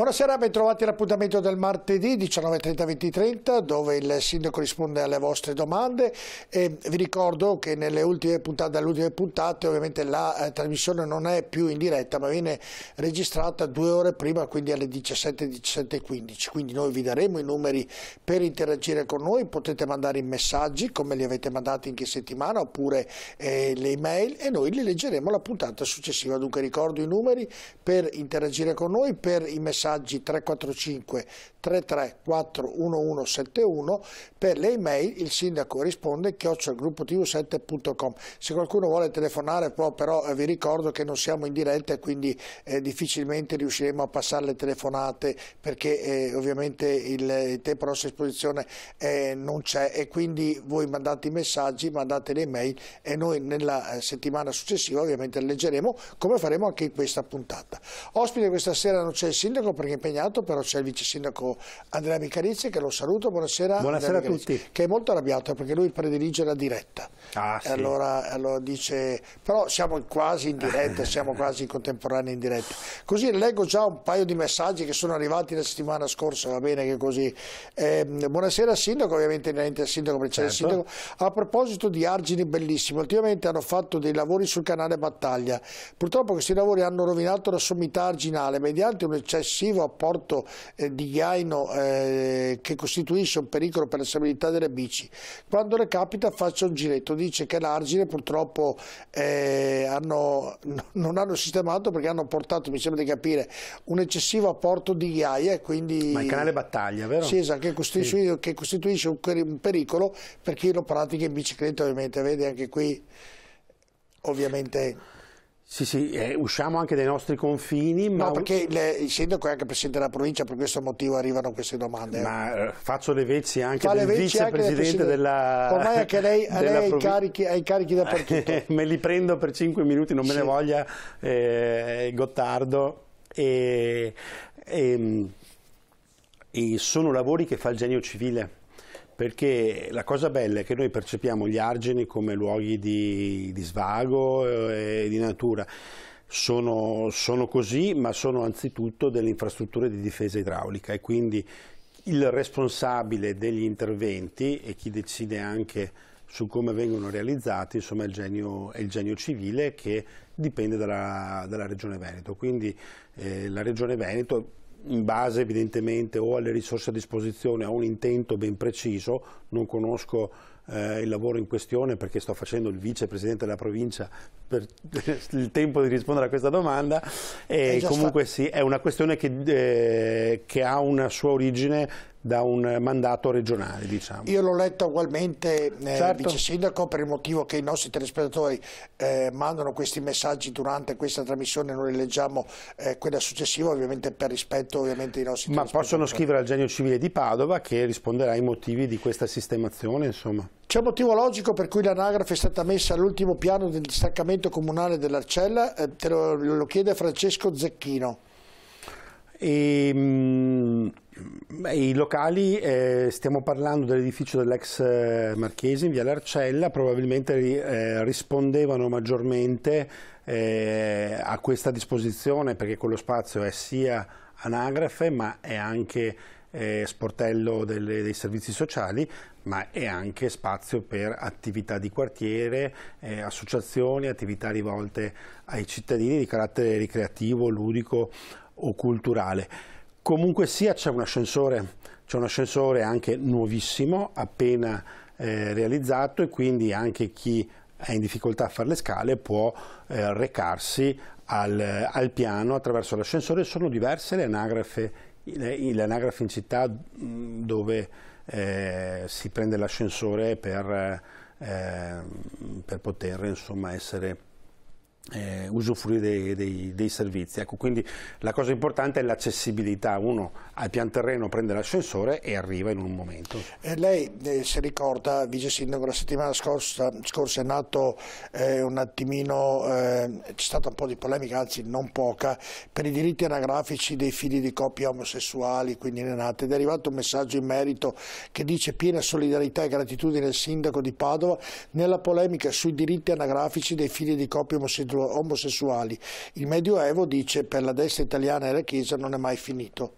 Buonasera, ben trovati all'appuntamento del martedì 19.30-20.30 dove il sindaco risponde alle vostre domande e vi ricordo che nelle ultime puntate, dalle ultime puntate ovviamente la eh, trasmissione non è più in diretta ma viene registrata due ore prima quindi alle 17.17.15 quindi noi vi daremo i numeri per interagire con noi, potete mandare i messaggi come li avete mandati in che settimana oppure eh, le email e noi li leggeremo la puntata successiva dunque ricordo i numeri per interagire con noi, per i messaggi messaggi 345 334 1171 per le email il sindaco risponde chiocciolgruppotv7.com se qualcuno vuole telefonare può però eh, vi ricordo che non siamo in diretta e quindi eh, difficilmente riusciremo a passare le telefonate perché eh, ovviamente il, il, tempo a nostra esposizione eh, non c'è e quindi voi mandate i messaggi, mandate le email e noi nella eh, settimana successiva ovviamente leggeremo come faremo anche in questa puntata. Ospite questa sera non c'è il sindaco perché è impegnato, però c'è il vice sindaco Andrea Micarizzi che lo saluto, buonasera. Buonasera a tutti. Che è molto arrabbiato perché lui predilige la diretta. Ah, sì. allora, allora dice, però siamo quasi in diretta, siamo quasi contemporanei in diretta. Così leggo già un paio di messaggi che sono arrivati la settimana scorsa, va bene che così. Eh, buonasera sindaco, ovviamente niente al sindaco, perché certo. c'è il sindaco. A proposito di argini bellissimo, ultimamente hanno fatto dei lavori sul canale Battaglia. Purtroppo questi lavori hanno rovinato la sommità arginale mediante un eccessivo eccessivo apporto eh, di ghiaino eh, che costituisce un pericolo per la stabilità delle bici. Quando recapita faccio un giretto, dice che l'argine purtroppo eh, hanno, non hanno sistemato perché hanno portato, mi sembra di capire, un eccessivo apporto di ghiaia e quindi... Ma il canale battaglia, vero? Sì, esatto, che costituisce, sì. che costituisce un, un pericolo per chi lo pratica in bicicletta ovviamente, vedi anche qui ovviamente sì, sì, eh, usciamo anche dai nostri confini. Ma... No, perché le, il sindaco è anche presidente della provincia, per questo motivo arrivano queste domande. Eh. Ma eh, faccio le vezzi anche Fa del vicepresidente della Ormai anche lei, a lei ai, carichi, ai carichi dappertutto. me li prendo per cinque minuti, non me sì. ne voglia eh, Gottardo. E, e, ehm, e sono lavori che fa il genio civile perché la cosa bella è che noi percepiamo gli argini come luoghi di, di svago eh, e di natura. Sono, sono così, ma sono anzitutto delle infrastrutture di difesa idraulica e quindi il responsabile degli interventi e chi decide anche su come vengono realizzati insomma, è, il genio, è, il genio, civile che dipende dalla, dalla Regione Veneto. Quindi eh, la Regione Veneto in base evidentemente o alle risorse a disposizione o a un intento ben preciso, non conosco eh, il lavoro in questione perché sto facendo il vicepresidente della provincia per il tempo di rispondere a questa domanda e comunque sta... sì, è una questione che, eh, che ha una sua origine da un mandato regionale. Diciamo. Io l'ho letto ugualmente, eh, certo. vice sindaco, per il motivo che i nostri telespettatori eh, mandano questi messaggi durante questa trasmissione, noi leggiamo eh, quella successiva, ovviamente per rispetto ovviamente ai nostri Ma possono scrivere al Genio Civile di Padova che risponderà ai motivi di questa sistemazione, insomma. C'è un motivo logico per cui l'anagrafe è stata messa all'ultimo piano del distaccamento comunale dell'Arcella, eh, lo, lo chiede Francesco Zecchino. E, mh, mm, i locali, eh, stiamo parlando dell'edificio dell'ex eh, Marchese in via Larcella, probabilmente eh, rispondevano maggiormente eh, a questa disposizione perché quello spazio è sia anagrafe ma è anche eh, sportello delle, dei servizi sociali ma è anche spazio per attività di quartiere, eh, associazioni, attività rivolte ai cittadini di carattere ricreativo, ludico o culturale. Comunque sia c'è un ascensore, c'è un ascensore anche nuovissimo, appena eh, realizzato e quindi anche chi è in difficoltà a fare le scale può eh, recarsi al, al, piano attraverso l'ascensore. Sono diverse le anagrafe, le, le anagrafe in città dove eh, si prende l'ascensore per, eh, per poter insomma, essere eh, usufruire dei, dei, dei, servizi. Ecco, quindi la cosa importante è l'accessibilità, uno al pian terreno prende l'ascensore e arriva in un momento. Eh, lei eh, si ricorda, Vice Sindaco, la settimana scorsa, scorsa è nato eh, un attimino, eh, c'è stata un po' di polemica, anzi non poca, per i diritti anagrafici dei figli di coppie omosessuali, quindi neonate, ed è arrivato un messaggio in merito che dice piena solidarietà e gratitudine al Sindaco di Padova nella polemica sui diritti anagrafici dei figli di coppie omosessuali omosessuali. Il Medioevo, dice, per la destra italiana e la Chiesa non è mai finito.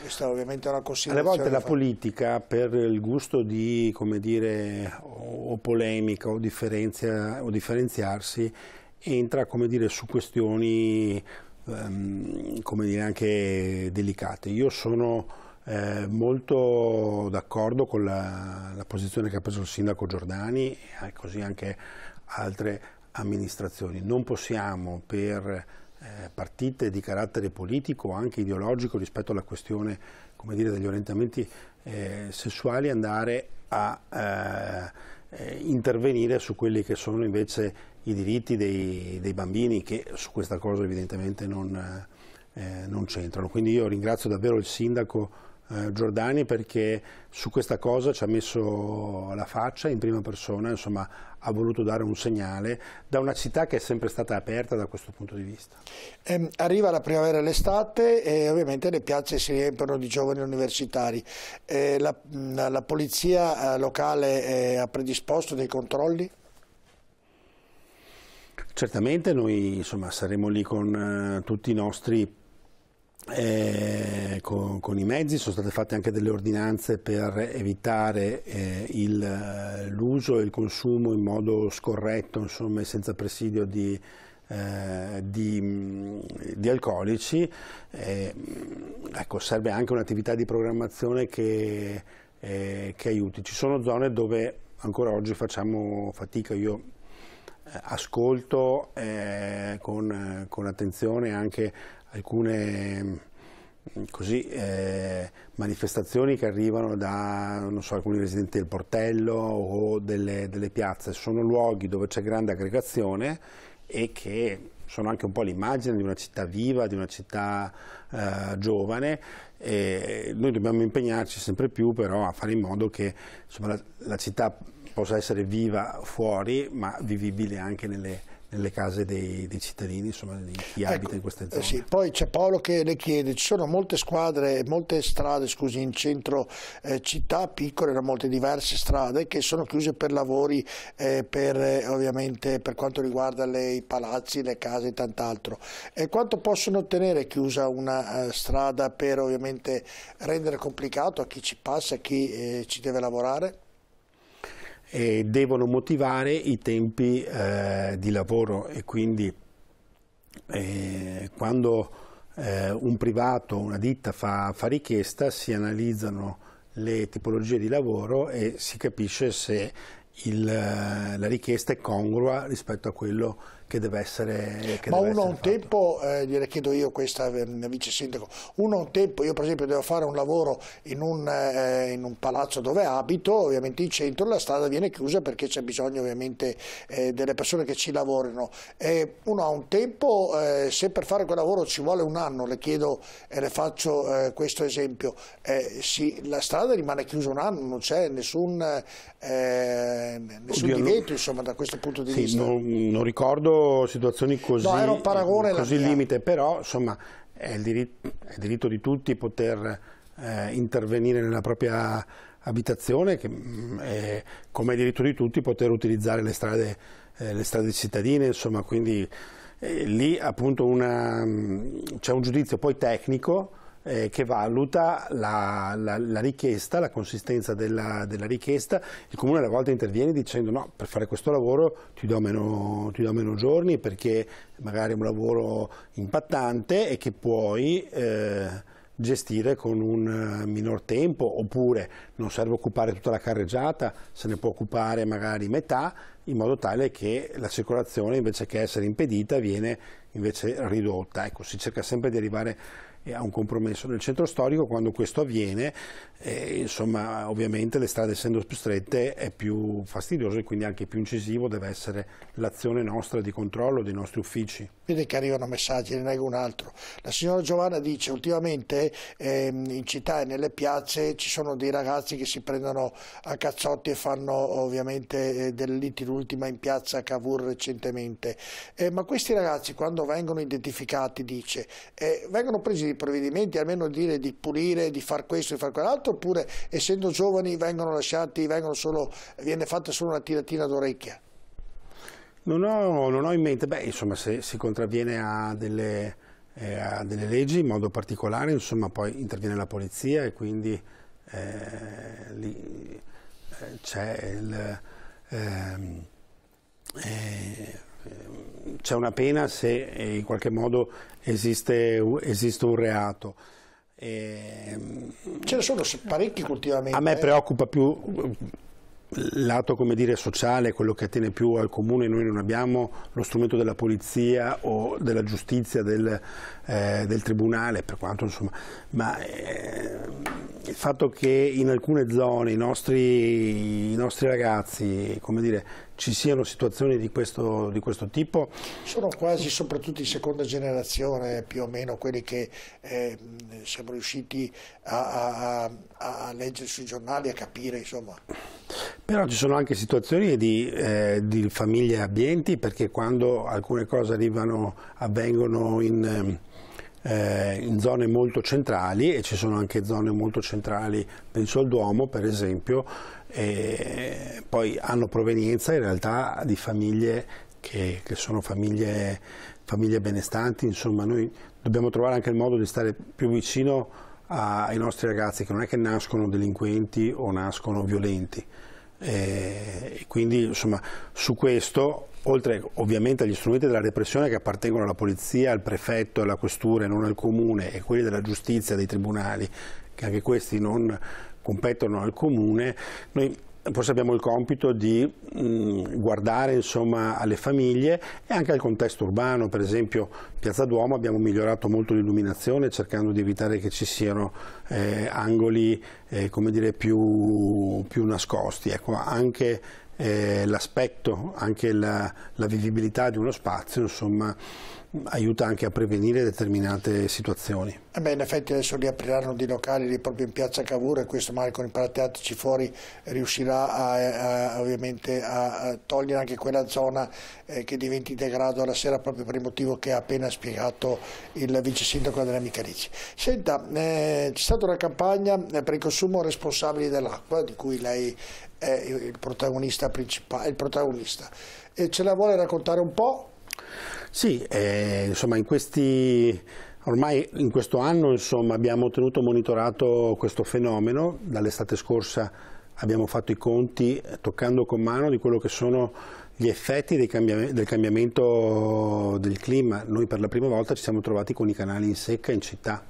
Questa ovviamente è una considerazione. Alle volte la politica, per il gusto di, dire, o polemica o, differenzia, o differenziarsi, entra, dire, su questioni, um, dire, anche delicate. Io sono eh, molto d'accordo con la, la, posizione che ha preso il sindaco Giordani, e così anche altre amministrazioni. Non possiamo per eh, partite di carattere politico o anche ideologico rispetto alla questione dire, degli orientamenti eh, sessuali andare a eh, eh, intervenire su quelli che sono invece i diritti dei, dei bambini che su questa cosa evidentemente non, eh, non c'entrano. Quindi io ringrazio davvero il Sindaco eh, Giordani perché su questa cosa ci ha messo la faccia in prima persona, insomma ha voluto dare un segnale da una città che è sempre stata aperta da questo punto di vista. Eh, arriva la primavera e l'estate e ovviamente le piazze si riempiono di giovani universitari. Eh, la, la, polizia eh, locale eh, ha predisposto dei controlli? Certamente noi insomma, saremo lì con eh, tutti i nostri eh, con, con, i mezzi, sono state fatte anche delle ordinanze per evitare eh, eh l'uso e il consumo in modo scorretto, insomma, senza presidio di, eh, di, mm, di alcolici. Eh, ecco, serve anche un'attività di programmazione che, eh, che aiuti. Ci sono zone dove ancora oggi facciamo fatica, io ascolto eh, con, con, attenzione anche alcune mm, così, eh, manifestazioni che arrivano da so, alcuni residenti del portello o delle, delle piazze, sono luoghi dove c'è grande aggregazione e che sono anche un po' l'immagine di una città viva, di una città eh, giovane e noi dobbiamo impegnarci sempre più però a fare in modo che insomma, la, la città possa essere viva fuori ma vivibile anche nelle, nelle case dei, dei cittadini, insomma, di chi ecco, abita in queste eh, zone. Sì. Poi c'è Paolo che le chiede, ci sono molte squadre, molte strade scusi, in centro eh, città, piccole, da molte diverse strade che sono chiuse per lavori, eh, per, eh, ovviamente per quanto riguarda le, i palazzi, le case e tant'altro. E quanto possono tenere chiusa una eh, strada per ovviamente rendere complicato a chi ci passa, a chi ci deve lavorare? eh, devono motivare i tempi eh, di lavoro e quindi eh, quando eh, un privato, una ditta fa, fa richiesta si analizzano le tipologie di lavoro e si capisce se il, eh, la richiesta è congrua rispetto a quello che che deve essere che Ma deve uno ha un fatto. tempo, eh, gliela chiedo io questa eh, vice sindaco, uno ha un tempo, io per esempio devo fare un lavoro in un, eh, in un, palazzo dove abito, ovviamente in centro la strada viene chiusa perché c'è bisogno ovviamente eh, delle persone che ci lavorano. uno ha un tempo, eh, se per fare quel lavoro ci vuole un anno, le chiedo e le faccio questo esempio, sì, la strada rimane chiusa un anno, non c'è nessun, nessun divieto insomma, da questo punto di sì, vista. Non, non ricordo situazioni così, no, era un così limite, però insomma è il, diritto, è il diritto di tutti poter eh, intervenire nella propria abitazione, che, mm, è, come è diritto di tutti poter utilizzare le strade, eh, le strade cittadine, insomma, quindi eh, lì appunto mm, c'è un giudizio poi tecnico eh, che valuta la, la, la, richiesta, la consistenza della, della, richiesta, il comune alle volte interviene dicendo no, per fare questo lavoro ti do meno, ti do meno giorni perché magari è un lavoro impattante e che puoi... Eh, gestire con un eh, minor tempo oppure non serve occupare tutta la carreggiata, se ne può occupare magari metà in modo tale che la circolazione invece che essere impedita viene invece ridotta. Ecco, si cerca sempre di arrivare e a un compromesso nel centro storico, quando questo avviene, eh, insomma, ovviamente le strade essendo più strette è più fastidioso e quindi anche più incisivo deve essere l'azione nostra di controllo dei nostri uffici. Vede che arrivano messaggi, ne nego un altro. La signora Giovanna dice ultimamente ehm, in città e nelle piazze ci sono dei ragazzi che si prendono a cazzotti e fanno ovviamente eh, delle liti, l'ultima in piazza Cavour recentemente. Eh, ma questi ragazzi quando vengono identificati, dice, eh, vengono presi i provvedimenti, almeno dire di pulire, di far questo, di far quell'altro, oppure essendo giovani vengono lasciati, vengono solo, viene fatta solo una tiratina d'orecchia? Non ho, non ho, in mente, beh insomma se si contravviene a delle, eh, a delle leggi in modo particolare, insomma poi interviene la polizia e quindi eh, lì eh, c'è il... Ehm, eh, Ehm, c'è una pena se eh, in qualche modo esiste, esiste un reato. E... Ehm, Ce ne sono parecchi cultivamente. A me eh. preoccupa più lato dire, sociale, quello che attiene più al comune, noi non abbiamo lo strumento della polizia o della giustizia del, eh, del tribunale, per quanto insomma, ma eh, il fatto che in alcune zone i nostri, i nostri ragazzi dire, ci siano situazioni di questo, di questo, tipo. Sono quasi soprattutto in seconda generazione più o meno quelli che eh, siamo riusciti a, a, a leggere sui giornali a capire insomma. Però ci sono anche situazioni di, eh, di famiglie abbienti perché quando alcune cose arrivano, avvengono in... Eh, in zone molto centrali e ci sono anche zone molto centrali, penso al Duomo per esempio, e poi hanno provenienza in realtà di famiglie che, che sono famiglie, famiglie, benestanti, insomma noi dobbiamo trovare anche il modo di stare più vicino ai nostri ragazzi che non è che nascono delinquenti o nascono violenti, eh, quindi insomma, su questo, oltre ovviamente agli strumenti della repressione che appartengono alla polizia, al prefetto, alla questura e non al comune, e quelli della giustizia, dei tribunali, che anche questi non competono al comune, noi forse abbiamo il compito di mm, guardare insomma, alle famiglie e anche al contesto urbano, per esempio Piazza Duomo abbiamo migliorato molto l'illuminazione cercando di evitare che ci siano eh, angoli eh, dire, più, più, nascosti, ecco, anche eh, l'aspetto, anche la, la vivibilità di uno spazio, insomma, aiuta anche a prevenire determinate situazioni. Eh beh, in effetti adesso li apriranno di locali lì proprio in piazza Cavour e questo magari con i parateatici fuori riuscirà a, eh, a, ovviamente a, togliere anche quella zona eh, che diventi degrado alla sera proprio per il motivo che ha appena spiegato il vice sindaco della Michalizzi. Senta, eh, c'è stata una campagna eh, per il consumo responsabile dell'acqua di cui lei è il protagonista principale, il protagonista. E ce la vuole raccontare un po'? Sì, eh, insomma in questi... Ormai in questo anno insomma, abbiamo tenuto monitorato questo fenomeno, dall'estate scorsa abbiamo fatto i conti eh, toccando con mano di quello che sono gli effetti cambiam del cambiamento del clima. Noi per la prima volta ci siamo trovati con i canali in secca in città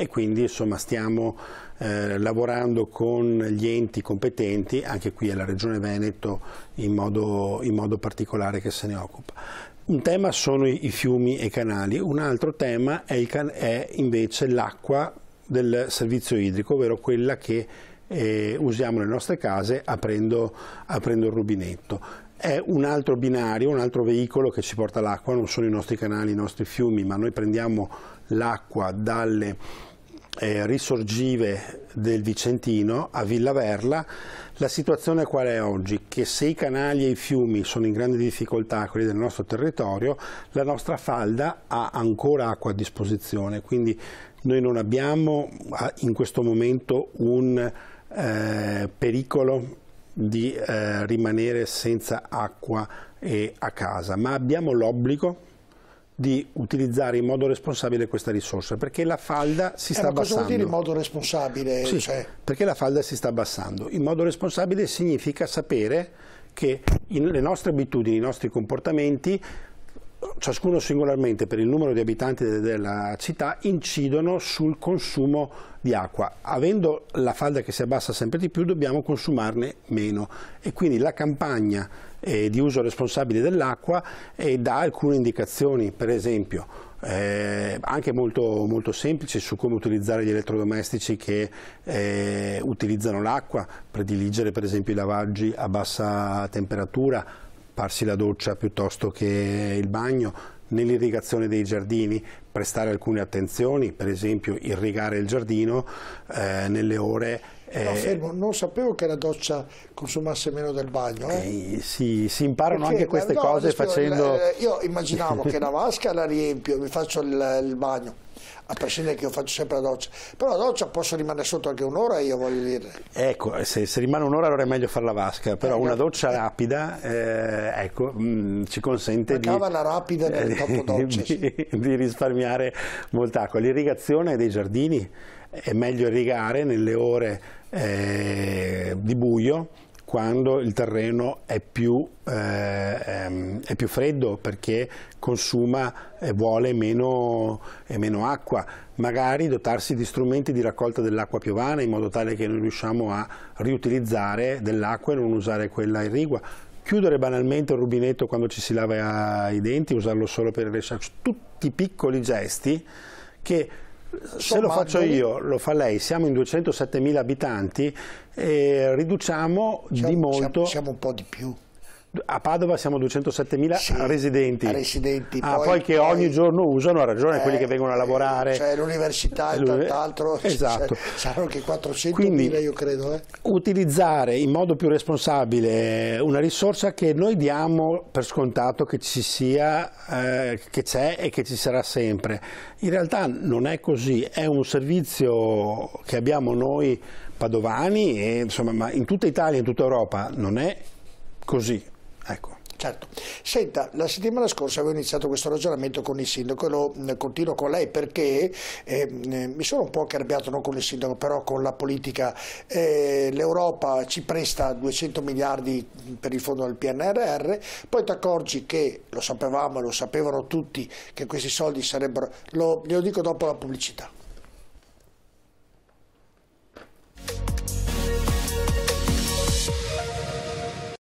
e quindi insomma, stiamo eh, lavorando con gli enti competenti, anche qui è la Regione Veneto in modo, in modo particolare che se ne occupa. Un tema sono i, fiumi e i canali, un altro tema è, è invece l'acqua del servizio idrico, ovvero quella che eh, usiamo nelle nostre case aprendo, aprendo il rubinetto è un altro binario, un altro veicolo che ci porta l'acqua, non sono i nostri canali, i nostri fiumi, ma noi prendiamo l'acqua dalle eh, risorgive del Vicentino a Villa Verla, la situazione qual è oggi? Che se i canali e i fiumi sono in grande difficoltà, quelli del nostro territorio, la nostra falda ha ancora acqua a disposizione, quindi noi non abbiamo in questo momento un eh, pericolo di eh, rimanere senza acqua a casa, ma abbiamo l'obbligo di utilizzare in modo responsabile questa risorsa, perché la falda si eh, sta abbassando. Cosa vuol dire in modo responsabile? Sì, cioè... Perché la falda si sta abbassando. In modo responsabile significa sapere che in, le nostre abitudini, i nostri comportamenti ciascuno singolarmente per il numero di abitanti della città incidono sul consumo di acqua. Avendo la falda che si abbassa sempre di più dobbiamo consumarne meno e quindi la campagna eh, di uso responsabile dell'acqua eh, dà alcune indicazioni, per esempio eh, anche molto, molto, semplici su come utilizzare gli elettrodomestici che eh, utilizzano l'acqua, prediligere per esempio i lavaggi a bassa temperatura, farsi la doccia piuttosto che il bagno, nell'irrigazione dei giardini prestare alcune attenzioni, per esempio irrigare il giardino eh, nelle ore... Eh, no, fermo, non sapevo che la doccia consumasse meno del bagno. Eh? Sì, si imparano Perché, anche queste no, cose facendo... Eh, io immaginavo che la vasca la riempio, mi faccio il, il bagno a prescindere che io faccio sempre la doccia, però la doccia posso rimanere sotto anche un'ora io voglio dire. Ecco, se, se rimane un'ora allora è meglio fare la vasca, però eh, una doccia eh, rapida eh, ecco, mh, mm, ci consente di, rapida di, eh, di, sì. di risparmiare molta acqua. L'irrigazione dei giardini è meglio irrigare nelle ore eh, di buio quando il terreno è più, eh, ehm, è più freddo perché consuma e vuole meno, e meno acqua. Magari dotarsi di strumenti di raccolta dell'acqua piovana in modo tale che noi riusciamo a riutilizzare dell'acqua e non usare quella irrigua chiudere banalmente il rubinetto quando ci si lava i denti, usarlo solo per il resciaccio, tutti piccoli gesti che se lo faccio io, lo fa lei, siamo in 207 mila abitanti e riduciamo siamo, di molto... Siamo, siamo un po' di più. A Padova siamo 207.000 sì, residenti. residenti ah, poi, poi, che poi, ogni giorno usano, ha ragione, eh, quelli che vengono a eh, lavorare. Cioè l'università e tant'altro, cioè, esatto. saranno anche 400.000 io credo. Eh. Utilizzare in modo più responsabile una risorsa che noi diamo per scontato che ci sia, eh, che c'è e che ci sarà sempre. In realtà non è così, è un servizio che abbiamo noi padovani, e, insomma, ma in tutta Italia, in tutta Europa non è così. Ecco. Certo. Senta, la settimana scorsa avevo iniziato questo ragionamento con il sindaco e lo mm, continuo con lei perché ehm, eh, mi sono un po' accarbiato non con il sindaco però con la politica. Eh, L'Europa ci presta 200 miliardi mm, per il fondo del PNRR, poi ti accorgi che, lo sapevamo e lo sapevano tutti, che questi soldi sarebbero, lo, glielo dico dopo la pubblicità.